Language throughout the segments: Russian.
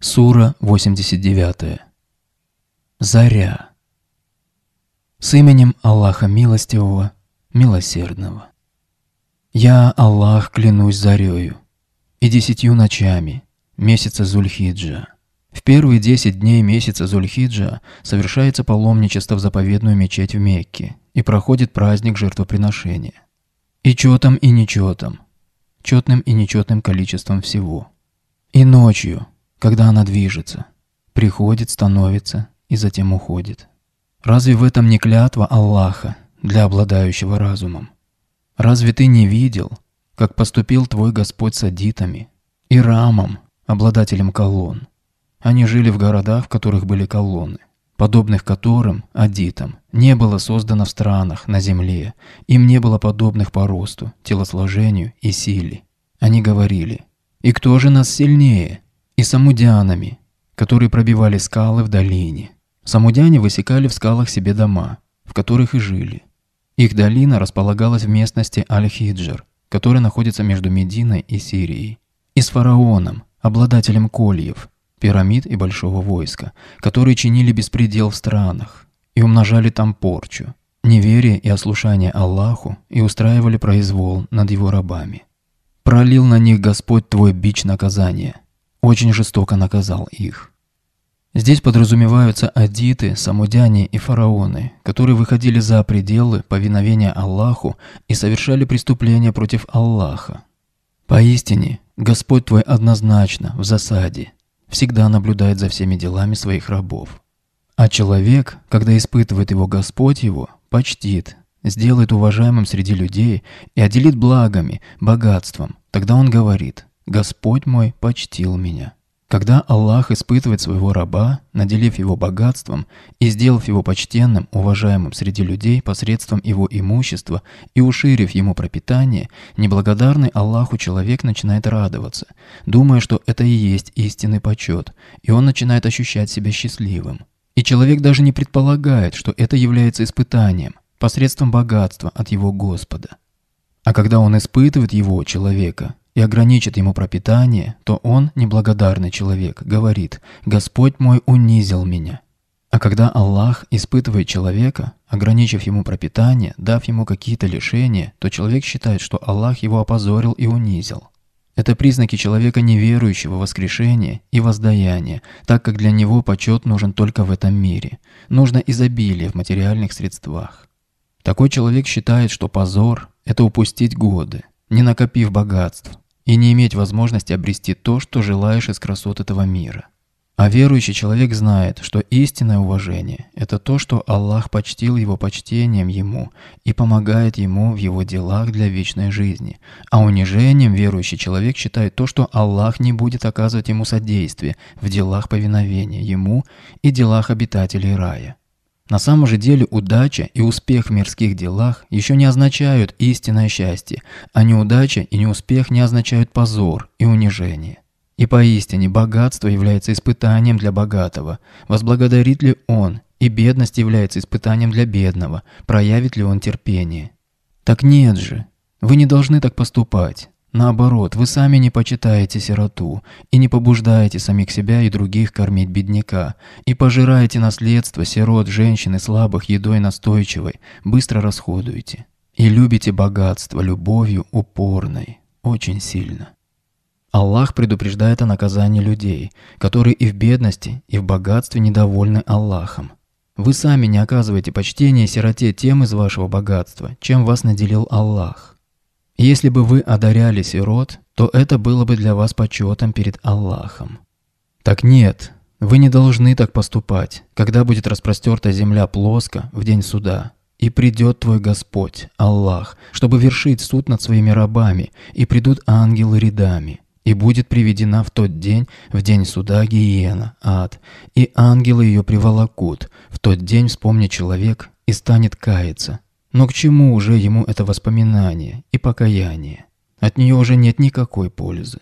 Сура 89. Заря. С именем Аллаха Милостивого, Милосердного. Я, Аллах, клянусь зарею и десятью ночами месяца Зульхиджа. В первые десять дней месяца Зульхиджа совершается паломничество в заповедную мечеть в Мекке и проходит праздник жертвоприношения. И четом, и нечетом, четным и нечетным количеством всего. И ночью, когда она движется, приходит, становится и затем уходит. Разве в этом не клятва Аллаха для обладающего разумом? Разве ты не видел, как поступил твой Господь с адитами и Рамом, обладателем колонн? Они жили в городах, в которых были колонны, подобных которым, адитам, не было создано в странах, на земле, им не было подобных по росту, телосложению и силе. Они говорили, «И кто же нас сильнее?» и самудянами, которые пробивали скалы в долине. Самудяне высекали в скалах себе дома, в которых и жили. Их долина располагалась в местности Аль-Хиджр, которая находится между Мединой и Сирией, и с фараоном, обладателем кольев, пирамид и большого войска, которые чинили беспредел в странах и умножали там порчу, неверие и ослушание Аллаху и устраивали произвол над его рабами. Пролил на них Господь твой бич наказания – очень жестоко наказал их. Здесь подразумеваются адиты, самудяне и фараоны, которые выходили за пределы повиновения Аллаху и совершали преступления против Аллаха. Поистине, Господь твой однозначно в засаде, всегда наблюдает за всеми делами своих рабов. А человек, когда испытывает его Господь его, почтит, сделает уважаемым среди людей и отделит благами, богатством, тогда он говорит Господь мой почтил меня. Когда Аллах испытывает своего раба, наделив его богатством и сделав его почтенным, уважаемым среди людей посредством его имущества и уширив ему пропитание, неблагодарный Аллаху человек начинает радоваться, думая, что это и есть истинный почет, и он начинает ощущать себя счастливым. И человек даже не предполагает, что это является испытанием, посредством богатства от его Господа. А когда он испытывает его, человека, и ограничит ему пропитание, то он, неблагодарный человек, говорит «Господь мой унизил меня». А когда Аллах испытывает человека, ограничив ему пропитание, дав ему какие-то лишения, то человек считает, что Аллах его опозорил и унизил. Это признаки человека неверующего воскрешения и воздаяния, так как для него почет нужен только в этом мире. Нужно изобилие в материальных средствах. Такой человек считает, что позор – это упустить годы, не накопив богатств, и не иметь возможности обрести то, что желаешь из красот этого мира. А верующий человек знает, что истинное уважение – это то, что Аллах почтил его почтением ему и помогает ему в его делах для вечной жизни. А унижением верующий человек считает то, что Аллах не будет оказывать ему содействие в делах повиновения ему и делах обитателей рая. На самом же деле удача и успех в мирских делах еще не означают истинное счастье, а неудача и неуспех не означают позор и унижение. И поистине богатство является испытанием для богатого, возблагодарит ли он, и бедность является испытанием для бедного, проявит ли он терпение. Так нет же, вы не должны так поступать. Наоборот, вы сами не почитаете сироту и не побуждаете самих себя и других кормить бедняка, и пожираете наследство сирот, женщин и слабых едой настойчивой, быстро расходуете. И любите богатство любовью упорной, очень сильно. Аллах предупреждает о наказании людей, которые и в бедности, и в богатстве недовольны Аллахом. Вы сами не оказываете почтения сироте тем из вашего богатства, чем вас наделил Аллах. Если бы вы одаряли сирот, то это было бы для вас почетом перед Аллахом. Так нет, вы не должны так поступать, когда будет распростерта земля плоско в день суда. И придет твой Господь, Аллах, чтобы вершить суд над своими рабами, и придут ангелы рядами. И будет приведена в тот день, в день суда, гиена, ад, и ангелы ее приволокут. В тот день вспомнит человек и станет каяться, но к чему уже ему это воспоминание и покаяние? От нее уже нет никакой пользы.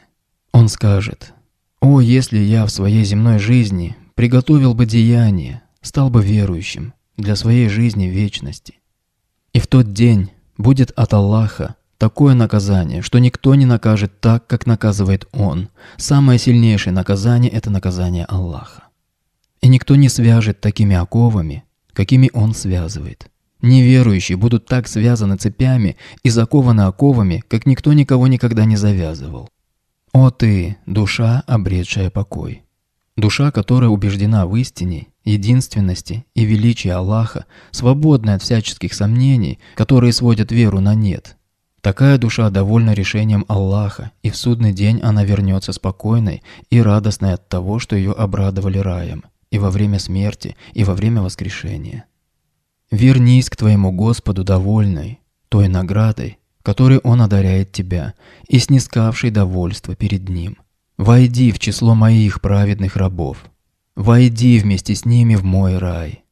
Он скажет, «О, если я в своей земной жизни приготовил бы деяние, стал бы верующим для своей жизни вечности». И в тот день будет от Аллаха такое наказание, что никто не накажет так, как наказывает Он. Самое сильнейшее наказание – это наказание Аллаха. И никто не свяжет такими оковами, какими Он связывает. Неверующие будут так связаны цепями и закованы оковами, как никто никого никогда не завязывал. О ты, душа, обретшая покой! Душа, которая убеждена в истине, единственности и величии Аллаха, свободная от всяческих сомнений, которые сводят веру на нет. Такая душа довольна решением Аллаха, и в судный день она вернется спокойной и радостной от того, что ее обрадовали раем, и во время смерти, и во время воскрешения. Вернись к твоему Господу довольной, той наградой, которой Он одаряет тебя, и снискавшей довольство перед Ним. Войди в число моих праведных рабов. Войди вместе с ними в мой рай.